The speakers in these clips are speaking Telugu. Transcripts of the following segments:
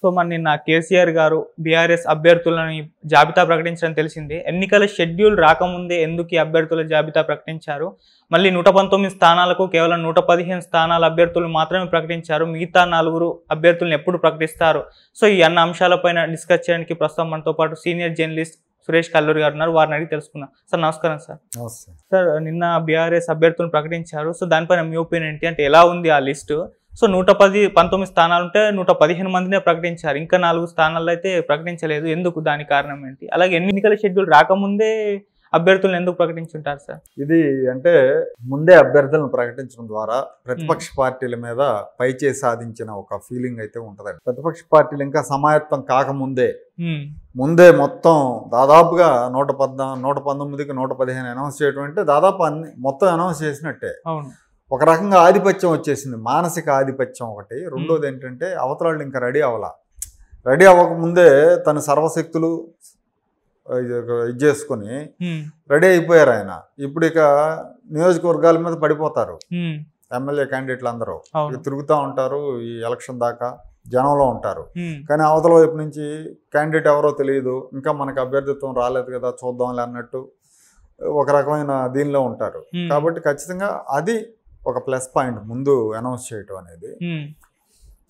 సో మరి నిన్న కేసీఆర్ గారు బీఆర్ఎస్ అభ్యర్థులని జాబితా ప్రకటించడం తెలిసింది ఎన్నికల షెడ్యూల్ రాకముందే ఎందుకు ఈ అభ్యర్థుల జాబితా ప్రకటించారు మళ్ళీ నూట పంతొమ్మిది స్థానాలకు కేవలం నూట పదిహేను స్థానాల అభ్యర్థులు మాత్రమే ప్రకటించారు మిగతా నలుగురు అభ్యర్థులను ఎప్పుడు ప్రకటిస్తారు సో ఈ అన్న అంశాలపైన డిస్కస్ చేయడానికి ప్రస్తుతం మనతో పాటు సీనియర్ జర్నలిస్ట్ సురేష్ కల్లూరి గారు ఉన్నారు వారిని అడిగి తెలుసుకున్నాం సార్ నమస్కారం సార్ సార్ నిన్న బీఆర్ఎస్ అభ్యర్థులను ప్రకటించారు సో దానిపైన మీ ఒపీనియన్ ఏంటి అంటే ఎలా ఉంది ఆ లిస్టు సో నూట పది పంతొమ్మిది స్థానాలు ఉంటే నూట పదిహేను మందినే ప్రకటించారు ఇంకా నాలుగు స్థానాలు అయితే ప్రకటించలేదు ఎందుకు దాని కారణం ఏంటి అలాగే ఎన్నికల షెడ్యూల్ రాకముందే అభ్యర్థులను ఎందుకు ప్రకటించుంటారు సార్ ఇది అంటే ముందే అభ్యర్థులను ప్రకటించడం ద్వారా ప్రతిపక్ష పార్టీల మీద పైచే సాధించిన ఒక ఫీలింగ్ అయితే ఉంటుందండి ప్రతిపక్ష పార్టీలు ఇంకా సమాయత్వం కాకముందే ముందే మొత్తం దాదాపుగా నూట పద్నా నూట పంతొమ్మిదికి నూట పదిహేను అనౌన్స్ చేయడం అంటే దాదాపు అన్ని మొత్తం అనౌన్స్ చేసినట్టే ఒక రకంగా ఆధిపత్యం వచ్చేసింది మానసిక ఆధిపత్యం ఒకటి రెండోది ఏంటంటే అవతలాళ్ళు ఇంకా రెడీ అవ్వాల రెడీ అవ్వకముందే తన సర్వశక్తులు ఇది చేసుకుని రెడీ అయిపోయారు ఆయన ఇప్పుడు ఇక నియోజకవర్గాల మీద పడిపోతారు ఎమ్మెల్యే క్యాండిడేట్లు అందరూ తిరుగుతూ ఉంటారు ఈ ఎలక్షన్ దాకా జనంలో ఉంటారు కానీ అవతల వైపు నుంచి క్యాండిడేట్ ఎవరో తెలియదు ఇంకా మనకు అభ్యర్థిత్వం రాలేదు కదా చూద్దాంలే అన్నట్టు ఒక రకమైన దీనిలో ఉంటారు కాబట్టి ఖచ్చితంగా అది ఒక ప్లస్ పాయింట్ ముందు అనౌన్స్ చేయటం అనేది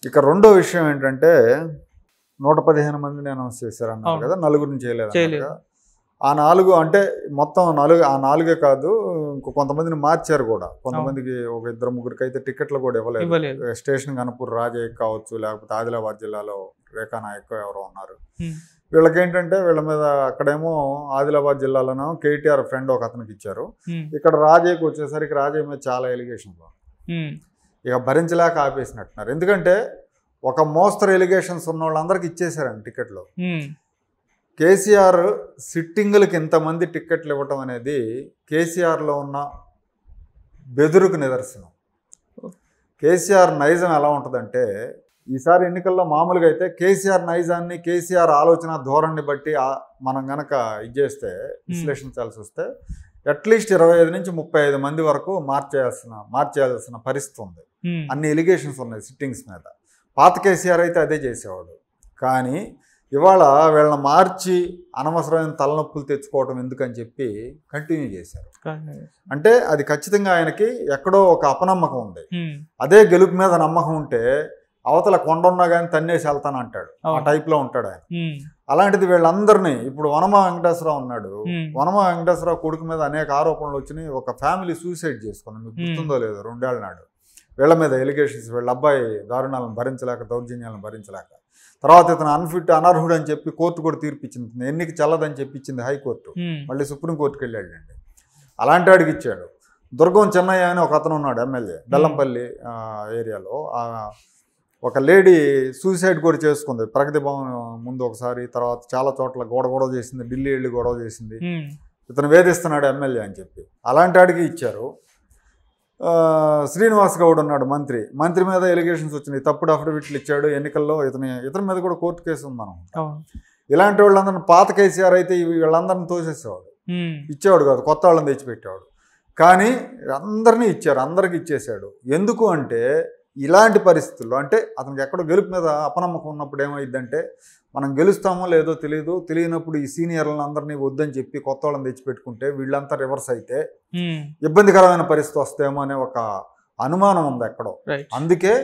ఇక రెండో విషయం ఏంటంటే నూట పదిహేను మందిని అనౌన్స్ చేశారు అన్నారు కదా నలుగురిని చేయలేదు ఆ నాలుగు అంటే మొత్తం నాలుగు ఆ నాలుగే కాదు ఇంకో కొంతమందిని మార్చారు కూడా కొంతమందికి ఒక ఇద్దరు ముగ్గురికి అయితే టికెట్లు కూడా ఇవ్వలేదు స్టేషన్ కనపూర్ రాజయ్య కావచ్చు లేకపోతే ఆదిలాబాద్ జిల్లాలో రేఖా నాయక్ ఎవరో ఉన్నారు వీళ్ళకేంటంటే వీళ్ళ మీద అక్కడేమో ఆదిలాబాద్ జిల్లాలోనో కేటీఆర్ ఫ్రెండ్ ఒక అతనికి ఇచ్చారు ఇక్కడ రాజయ్యకి వచ్చేసరికి రాజయ్య మీద చాలా ఎలిగేషన్లు ఇక భరించలేక ఆపేసినట్టున్నారు ఎందుకంటే ఒక మోస్తరు ఎలిగేషన్స్ ఉన్న వాళ్ళందరికీ ఇచ్చేసారండి టికెట్లు కేసీఆర్ సిట్టింగులకి ఇంతమంది టిక్కెట్లు ఇవ్వటం అనేది కేసీఆర్లో ఉన్న బెదురుకు నిదర్శనం కేసీఆర్ నైజం ఎలా ఉంటుందంటే ఈసారి ఎన్నికల్లో మామూలుగా అయితే కేసీఆర్ నైజాన్ని కేసీఆర్ ఆలోచన ధోరణిని బట్టి మనం గనక ఇచ్చేస్తే విశ్లేషించాల్సి వస్తే అట్లీస్ట్ ఇరవై ఐదు నుంచి ముప్పై ఐదు మంది వరకు మార్చేయాల్సిన మార్చేయాల్సిన పరిస్థితి ఉంది అన్ని ఎలిగేషన్స్ ఉన్నాయి సిట్టింగ్స్ మీద పాత కేసీఆర్ అయితే అదే చేసేవాడు కానీ ఇవాళ వీళ్ళని మార్చి అనవసరమైన తలనొప్పులు తెచ్చుకోవటం ఎందుకని చెప్పి కంటిన్యూ చేశారు అంటే అది ఖచ్చితంగా ఆయనకి ఎక్కడో ఒక అపనమ్మకం ఉంది అదే గెలుపు మీద నమ్మకం ఉంటే అవతల కొండ ఉన్నా కానీ తన్నేసి వెళ్తాను అంటాడు ఆ టైప్ లో ఉంటాడు ఆయన అలాంటిది వీళ్ళందరినీ ఇప్పుడు వనమా వెంకటేశ్వరరావు ఉన్నాడు వనమా వెంకటేశ్వరరావు కొడుకు మీద అనేక ఆరోపణలు వచ్చినాయి ఒక ఫ్యామిలీ సూసైడ్ చేసుకుంది మీకు గుర్తుందో లేదో రెండేళ్ల నాడు వీళ్ళ మీద ఎలిగేషన్స్ వీళ్ళ అబ్బాయి దారుణాలను భరించలేక దౌర్జన్యాలను భరించలేక తర్వాత ఇతను అన్ఫిట్ అనర్హుడు అని చెప్పి కోర్టు కూడా తీర్పిచ్చింది ఎన్నిక చల్లదని చెప్పించింది హైకోర్టు మళ్ళీ సుప్రీంకోర్టుకి వెళ్ళాడండి అలాంటి వాడికి ఇచ్చాడు దుర్గం చెన్నయ్య అని ఒక అతను ఉన్నాడు ఎమ్మెల్యే బెల్లంపల్లి ఏరియాలో ఒక లేడీ సూసైడ్ కూడా చేసుకుంది ప్రగతి భవన్ ముందు ఒకసారి తర్వాత చాలా చోట్ల గోడ గొడవ చేసింది ఢిల్లీ వెళ్ళి గొడవ చేసింది ఇతను వేధిస్తున్నాడు ఎమ్మెల్యే అని చెప్పి అలాంటి ఆడికి ఇచ్చారు శ్రీనివాస్ గౌడ్ ఉన్నాడు మంత్రి మంత్రి మీద ఎలిగేషన్స్ వచ్చినాయి తప్పుడు అఫిడవిట్లు ఇచ్చాడు ఎన్నికల్లో ఇతని ఇతని మీద కూడా కోర్టు కేసు ఉంది మనం ఇలాంటి వాళ్ళందరిని పాత కేసీఆర్ అయితే వీళ్ళందరిని తోసేసేవాడు ఇచ్చేవాడు కాదు కొత్త వాళ్ళని తెచ్చిపెట్టేవాడు కానీ అందరినీ ఇచ్చారు అందరికి ఇచ్చేసాడు ఎందుకు అంటే ఇలాంటి పరిస్థితుల్లో అంటే అతనికి ఎక్కడో గెలుపు మీద అపనమ్మకం ఉన్నప్పుడు ఏమైందంటే మనం గెలుస్తామో లేదో తెలియదు తెలియనప్పుడు ఈ సీనియర్లను అందరినీ వద్దని చెప్పి కొత్త వాళ్ళని తెచ్చిపెట్టుకుంటే వీళ్ళంతా రివర్స్ అయితే ఇబ్బందికరమైన పరిస్థితి వస్తేమో అనే ఒక అనుమానం ఉంది ఎక్కడో అందుకే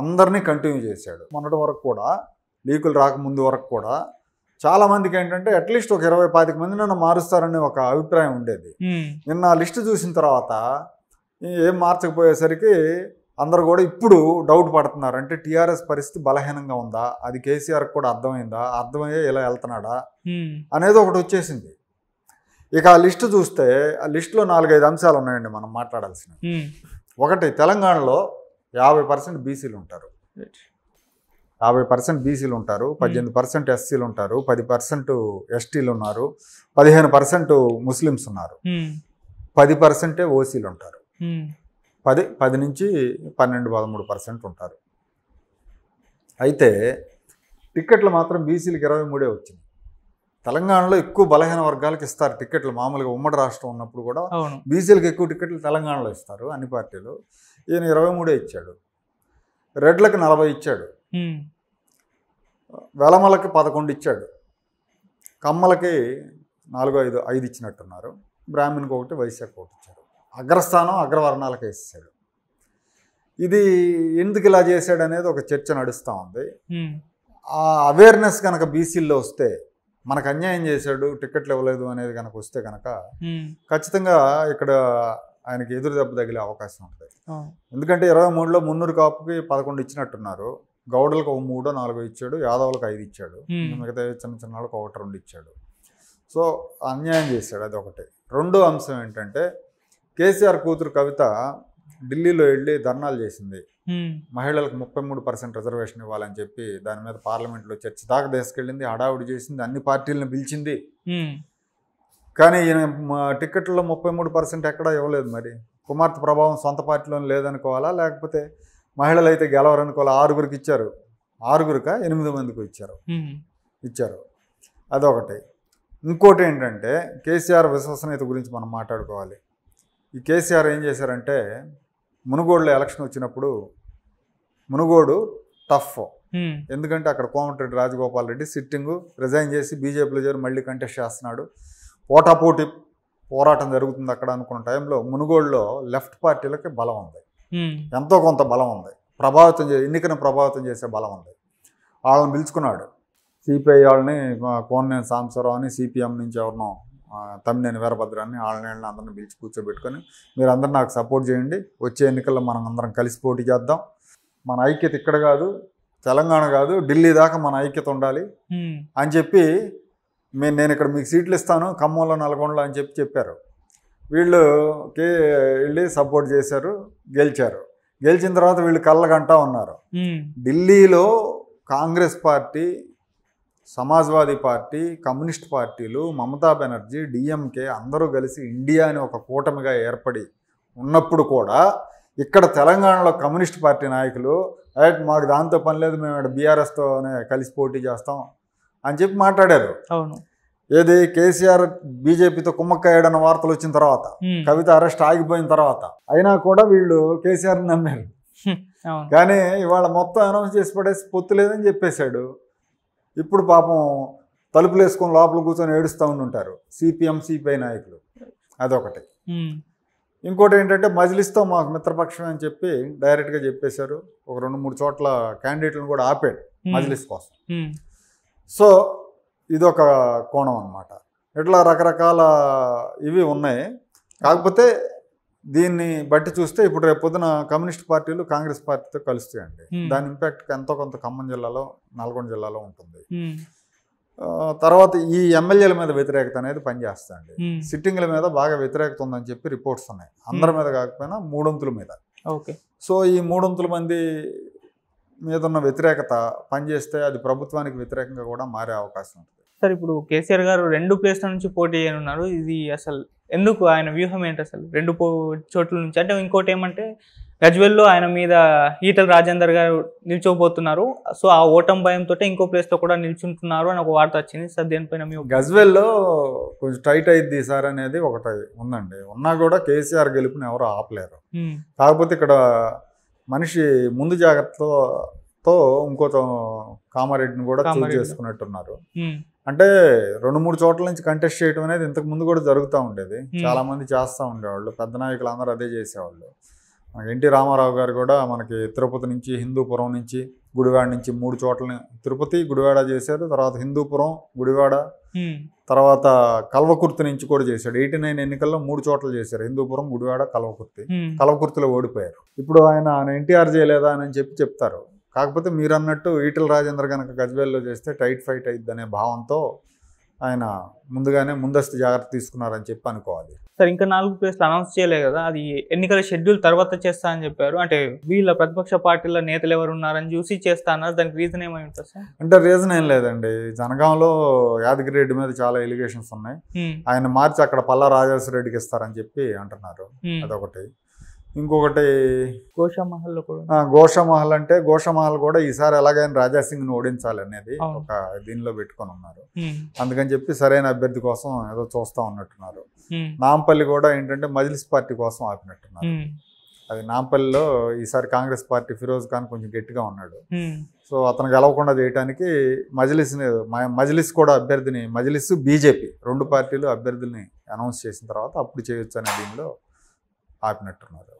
అందరినీ కంటిన్యూ చేశాడు మొన్నటి వరకు కూడా లీకులు రాకముందు వరకు కూడా చాలా మందికి ఏంటంటే అట్లీస్ట్ ఒక ఇరవై పాతిక మంది నన్ను మారుస్తారనే ఒక అభిప్రాయం ఉండేది నిన్న లిస్ట్ చూసిన తర్వాత ఏం మార్చకపోయేసరికి అందరూ కూడా ఇప్పుడు డౌట్ పడుతున్నారు అంటే టీఆర్ఎస్ పరిస్థితి బలహీనంగా ఉందా అది కేసీఆర్ కూడా అర్థమైందా అర్థమయ్యే ఇలా వెళ్తున్నాడా అనేది ఒకటి వచ్చేసింది ఇక ఆ లిస్ట్ చూస్తే ఆ లిస్టులో నాలుగైదు అంశాలు ఉన్నాయండి మనం మాట్లాడాల్సినవి ఒకటి తెలంగాణలో యాభై పర్సెంట్ బీసీలు ఉంటారు యాభై పర్సెంట్ బీసీలు ఉంటారు పద్దెనిమిది పర్సెంట్ ఎస్సీలు ఉంటారు పది పర్సెంట్ ఎస్టీలు ఉన్నారు పదిహేను పర్సెంట్ ముస్లిమ్స్ ఉన్నారు పది పర్సెంటే ఓసీలు ఉంటారు పది పది నుంచి పన్నెండు పదమూడు పర్సెంట్ ఉంటారు అయితే టిక్కెట్లు మాత్రం బీసీలకు ఇరవై మూడే వచ్చింది తెలంగాణలో ఎక్కువ బలహీన వర్గాలకు ఇస్తారు టిక్కెట్లు మామూలుగా ఉమ్మడి రాష్ట్రం ఉన్నప్పుడు కూడా బీసీలకు ఎక్కువ టిక్కెట్లు తెలంగాణలో ఇస్తారు అన్ని పార్టీలు ఈయన ఇరవై మూడే ఇచ్చాడు రెడ్లకు నలభై ఇచ్చాడు వెలమలకి పదకొండు ఇచ్చాడు కమ్మలకి నాలుగో ఐదు ఐదు ఇచ్చినట్టున్నారు బ్రాహ్మణ్కి ఒకటి వైశాఖ ఒకటి ఇచ్చారు అగ్రస్థానం అగ్రవర్ణాలకు ఇస్తాడు ఇది ఎందుకు ఇలా చేశాడు అనేది ఒక చర్చ నడుస్తూ ఉంది ఆ అవేర్నెస్ కనుక బీసీల్లో వస్తే మనకు అన్యాయం చేశాడు టికెట్లు ఇవ్వలేదు అనేది కనుక వస్తే కనుక ఖచ్చితంగా ఇక్కడ ఆయనకి ఎదురు దెబ్బ తగిలే అవకాశం ఉంటుంది ఎందుకంటే ఇరవై మూడులో మున్నూరు కాపుకి పదకొండు ఇచ్చినట్టున్నారు గౌడలకు ఒక మూడో నాలుగో ఇచ్చాడు యాదవులకు ఐదు ఇచ్చాడు మిగతా చిన్న చిన్న వాళ్ళకి ఒకటి రెండు ఇచ్చాడు సో అన్యాయం చేశాడు అది ఒకటి రెండో అంశం ఏంటంటే కేసీఆర్ కూతురు కవిత ఢిల్లీలో వెళ్ళి ధర్నాలు చేసింది మహిళలకు ముప్పై మూడు పర్సెంట్ రిజర్వేషన్ ఇవ్వాలని చెప్పి దాని మీద పార్లమెంట్లో చర్చ దాకా తీసుకెళ్ళింది హడావుడి చేసింది అన్ని పార్టీలను పిలిచింది కానీ ఈయన టిక్కెట్లో ముప్పై మూడు పర్సెంట్ ఎక్కడా ఇవ్వలేదు మరి కుమార్తె ప్రభావం సొంత పార్టీలోనే లేదనుకోవాలా లేకపోతే మహిళలు అయితే గెలవరనుకోవాలా ఆరుగురికి ఇచ్చారు ఆరుగురిక ఎనిమిది మందికి ఇచ్చారు ఇచ్చారు అదొకటి ఇంకోటి ఏంటంటే కేసీఆర్ విశ్వసనీయత గురించి మనం మాట్లాడుకోవాలి ఈ కేసీఆర్ ఏం చేశారంటే మునుగోడులో ఎలక్షన్ వచ్చినప్పుడు మునుగోడు టఫ్ ఎందుకంటే అక్కడ కోమటిరెడ్డి రాజగోపాల్ రెడ్డి సిట్టింగ్ రిజైన్ చేసి బీజేపీలో చేరి మళ్ళీ కంటెస్ట్ చేస్తున్నాడు పోటాపోటీ పోరాటం జరుగుతుంది అక్కడ అనుకున్న టైంలో మునుగోడులో లెఫ్ట్ పార్టీలకి బలం ఉంది ఎంతో కొంత బలం ఉంది ప్రభావితం చే ఎన్నికను ప్రభావితం చేసే బలం ఉంది వాళ్ళని పిలుచుకున్నాడు సిపిఐ వాళ్ళని కోన్నేని సాంబశివరావు అని సిపిఎం నుంచి ఎవరినో తమ్మినేని వీరభద్రాన్ని ఆళ్ళని అందరిని పిలిచి కూర్చోబెట్టుకొని మీరు అందరూ నాకు సపోర్ట్ చేయండి వచ్చే ఎన్నికల్లో మనం అందరం కలిసి పోటీ చేద్దాం మన ఐక్యత ఇక్కడ కాదు తెలంగాణ కాదు ఢిల్లీ దాకా మన ఐక్యత ఉండాలి అని చెప్పి మేము నేను ఇక్కడ మీకు సీట్లు ఇస్తాను ఖమ్మంలో నల్గొండలో అని చెప్పి చెప్పారు వీళ్ళు కే వెళ్ళి సపోర్ట్ చేశారు గెలిచారు గెలిచిన తర్వాత వీళ్ళు కళ్ళగంటా ఉన్నారు ఢిల్లీలో Congress party Samajwadi party communist పార్టీలు మమతా బెనర్జీ డిఎంకే అందరూ కలిసి ఇండియా అని ఒక కూటమిగా ఏర్పడి ఉన్నప్పుడు కూడా ఇక్కడ తెలంగాణలో కమ్యూనిస్ట్ పార్టీ నాయకులు రైట్ మాకు దాంతో పని లేదు మేము ఇక్కడ బీఆర్ఎస్తోనే కలిసి పోటీ చేస్తాం అని చెప్పి మాట్లాడారు అవును ఏది కేసీఆర్ బీజేపీతో కుమ్మక్కయ్యాడన్న వార్తలు వచ్చిన తర్వాత కవిత అరెస్ట్ ఆగిపోయిన తర్వాత అయినా కూడా వీళ్ళు కేసీఆర్ నమ్మారు కానీ ఇవాళ మొత్తం అనౌన్స్ చేసి పడేసి పొత్తు లేదని చెప్పేశాడు ఇప్పుడు పాపం తలుపులు వేసుకొని లోపల కూర్చొని ఏడుస్తూ ఉంటారు సిపిఎం సిపిఐ నాయకులు అదొకటి ఇంకోటి ఏంటంటే మజిలిస్తో మాకు మిత్రపక్షం అని చెప్పి డైరెక్ట్గా చెప్పేశారు ఒక రెండు మూడు చోట్ల క్యాండిడేట్లను కూడా ఆపాడు మజిలిస్ కోసం సో ఇదొక కోణం అనమాట ఇట్లా రకరకాల ఇవి ఉన్నాయి కాకపోతే దీన్ని బట్టి చూస్తే ఇప్పుడు రేపు పొద్దున కమ్యూనిస్ట్ పార్టీలు కాంగ్రెస్ పార్టీతో కలుస్తాయండి దాని ఇంపాక్ట్ ఎంతో కొంత ఖమ్మం జిల్లాలో నల్గొండ జిల్లాలో ఉంటుంది తర్వాత ఈ ఎమ్మెల్యేల మీద వ్యతిరేకత అనేది పనిచేస్తుంది సిట్టింగ్ల మీద బాగా వ్యతిరేకత ఉందని చెప్పి రిపోర్ట్స్ ఉన్నాయి అందరి మీద కాకపోయినా మూడొంతుల మీద ఓకే సో ఈ మూడొంతుల మంది మీద ఉన్న వ్యతిరేకత పనిచేస్తే అది ప్రభుత్వానికి వ్యతిరేకంగా కూడా మారే అవకాశం ఉంటుంది సార్ ఇప్పుడు కేసీఆర్ గారు రెండు ప్లేస్ల నుంచి పోటీ చేయనున్నారు ఇది అసలు ఎందుకు ఆయన వ్యూహం ఏంటి అసలు రెండు చోట్ల నుంచి అంటే ఇంకోటి ఏమంటే గజ్వెల్లో ఆయన మీద ఈటల రాజేందర్ గారు నిల్చోబోతున్నారు సో ఆ ఓటం భయంతో ఇంకో తో కూడా నిల్చుంటున్నారు అని ఒక వార్త వచ్చింది సార్ దేనిపైన మీ గజ్వెల్లో కొంచెం టైట్ అయింది సార్ అనేది ఒకటి ఉందండి ఉన్నా కూడా కేసీఆర్ గెలుపుని ఎవరు ఆపలేరు కాకపోతే ఇక్కడ మనిషి ముందు జాగ్రత్తతో ఇంకో కామారెడ్డిని కూడా చూజ్ చేసుకున్నట్టున్నారు అంటే రెండు మూడు చోట్ల నుంచి కంటెస్ట్ చేయడం అనేది ఇంతకు ముందు కూడా జరుగుతూ ఉండేది చాలా మంది చేస్తూ ఉండేవాళ్ళు పెద్ద నాయకులు అందరూ అదే చేసేవాళ్ళు ఎన్టీ రామారావు గారు కూడా మనకి తిరుపతి నుంచి హిందూపురం నుంచి గుడివాడ నుంచి మూడు చోట్ల తిరుపతి గుడివాడ చేశారు తర్వాత హిందూపురం గుడివాడ తర్వాత కల్వకుర్తి నుంచి కూడా చేశాడు ఎయిటీ నైన్ ఎన్నికల్లో మూడు చోట్ల చేశారు హిందూపురం గుడివాడ కల్వకుర్తి కల్వకుర్తిలో ఓడిపోయారు ఇప్పుడు ఆయన ఎన్టీఆర్ చేయలేదా అని చెప్పి చెప్తారు కాకపోతే మీరు అన్నట్టు ఈటల రాజేంద్ర కనుక గజ్వేల్లో చేస్తే టైట్ ఫైట్ అయిద్దనే భావంతో ఆయన ముందుగానే ముందస్తు జాగ్రత్త తీసుకున్నారని చెప్పి అనుకోవాలి సార్ ఇంకా నాలుగు ప్లేస్లు అనౌన్స్ చేయలేదు కదా అది ఎన్నికల షెడ్యూల్ తర్వాత చేస్తా అని చెప్పారు అంటే వీళ్ళ ప్రతిపక్ష పార్టీల నేతలు ఎవరు ఉన్నారని చూసి చేస్తా అన్నారు దానికి రీజన్ ఏమై ఉంటుంది సార్ అంటే రీజన్ ఏం లేదండి జనగాంలో యాదగిరి రెడ్డి మీద చాలా ఎలిగేషన్స్ ఉన్నాయి ఆయన మార్చి అక్కడ పల్లా రాజేశ్వర రెడ్డికి ఇస్తారని చెప్పి అంటున్నారు అదొకటి ఇంకొకటి గోషమహల్లో కూడా గోషమహల్ అంటే గోషమహల్ కూడా ఈసారి ఎలాగైనా రాజాసింగ్ ని ఓడించాలి అనేది ఒక దీనిలో పెట్టుకొని ఉన్నారు అందుకని చెప్పి సరైన అభ్యర్థి కోసం ఏదో చూస్తా ఉన్నట్టున్నారు నాంపల్లి కూడా ఏంటంటే మజిలిస్ పార్టీ కోసం ఆపినట్టున్నారు అది నాంపల్లిలో ఈసారి కాంగ్రెస్ పార్టీ ఫిరోజ్ ఖాన్ కొంచెం గట్టిగా ఉన్నాడు సో అతను గెలవకుండా చేయడానికి మజిలిస్ని మజిలిస్ కూడా అభ్యర్థిని మజిలిస్ బీజేపీ రెండు పార్టీలు అభ్యర్థిని అనౌన్స్ చేసిన తర్వాత అప్పుడు చేయొచ్చు అనే దీనిలో ఆపినట్టున్నారు